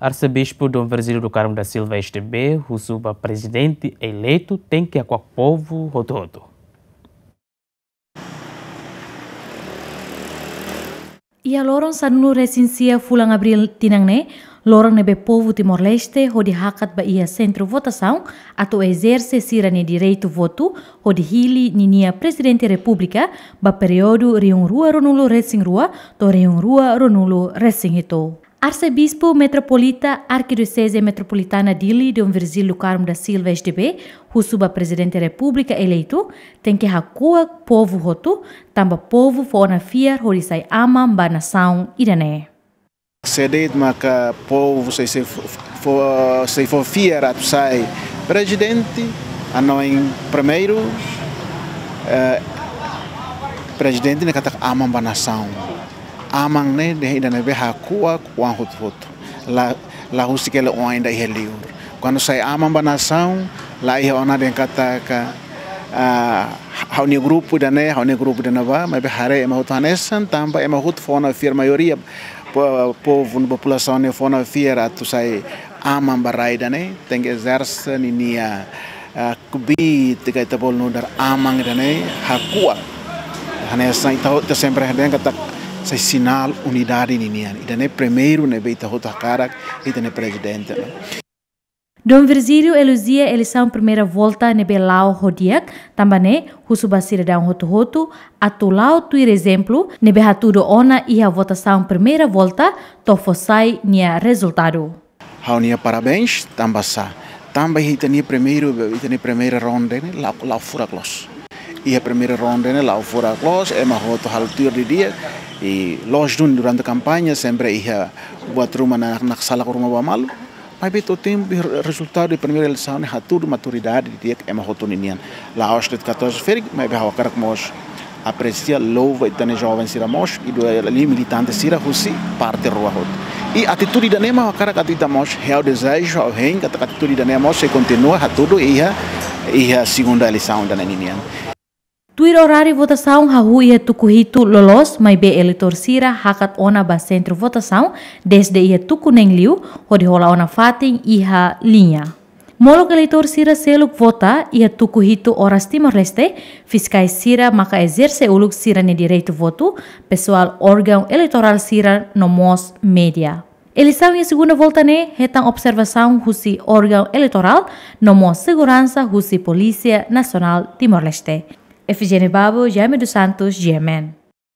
Arcebispo Dom Virgílio do Carmo da Silva STB, o suba-presidente eleito, tem que aquar povo E a Loron sanulu recensia fulang abril Tinangne, Loron lorong nebe povo Timor-Leste ho Hakat ba centro votação ato exerce sira ne direito voto ho hili ninia presidente república ba periodo riung rua ronulu resing rua to riung rua ronulu resing Arcebispo Metropolita Arquidiocese Metropolitana Dili Dom Virgílio Carmo da Silva SDB, o suba-presidente da República eleito, tem que hakua povo também tamba povo fona fiar horisai ama ba nação irané. Sedeit maka povo se se for se for fiar atusai presidente, anoin primeiro eh, presidente na amam ama ba nação. amang ne de ida nebe hakua kwa hut hut la la husike le ida ainda heliur kuanu sai bana saung la ia ona de ka hau ni grupu da ne hau ni grupu da nava e ma be hare ema hut hanesan tamba ema hut fona fir maioria e, po vun população ne fona fir atu sai amam baraida ne tem e zersa ni nia kubi tiga tabol no dar amang da ne hakua hanesan ita sempre den kata sai sinal unidade ninian. Ida ne primeiro ne beita hota karak, ida ne presidente. Dom Virgílio elogia eleição primeira volta nebelau rodiak, tambane husu basira da hotu hotu, atulau tuir exemplo, nebe hatudo ona e a votação primeira volta, tofosai nia resultado. Haunia parabéns, também tambassa. Também hitani primeiro, hitani primeira ronda, né, lá lá fura close ia primeira ronda né lá fora close é mais outro haltur de dia e longe durante a campanha sempre ia buat rumah na na sala com ba malu mas tempo, tem resultado da primeira eleição é hatur maturidade de dia é mais outro ninian lá aos 14 ferig mas bem cara mos aprecia louva e tane jovem sira mos e do ali militante sira Russi, parte rua rota. e a atitude da nema cara que atitude da mos real desejo ao rei que atitude da nema se continua a tudo e a segunda eleição da ninian Tuir orari de votação Rahu tuku hitu Lolos, mas be eleitor Sira Hakat Ona ba centro votação, desde ia neng Liu, hola Ona fating iha a Linha. Molok eleitor Sira Seluk vota ia hitu oras Timor-Leste, fiskai Sira maka exerce uluk Sira ne direito votu pessoal órgão eleitoral Sira nomos media. Eleição em segunda volta hetang retam observação husi órgão eleitoral, nomos segurança husi Polícia Nacional Timor-Leste. Efigênio Babo, Jaime dos Santos, Yemen.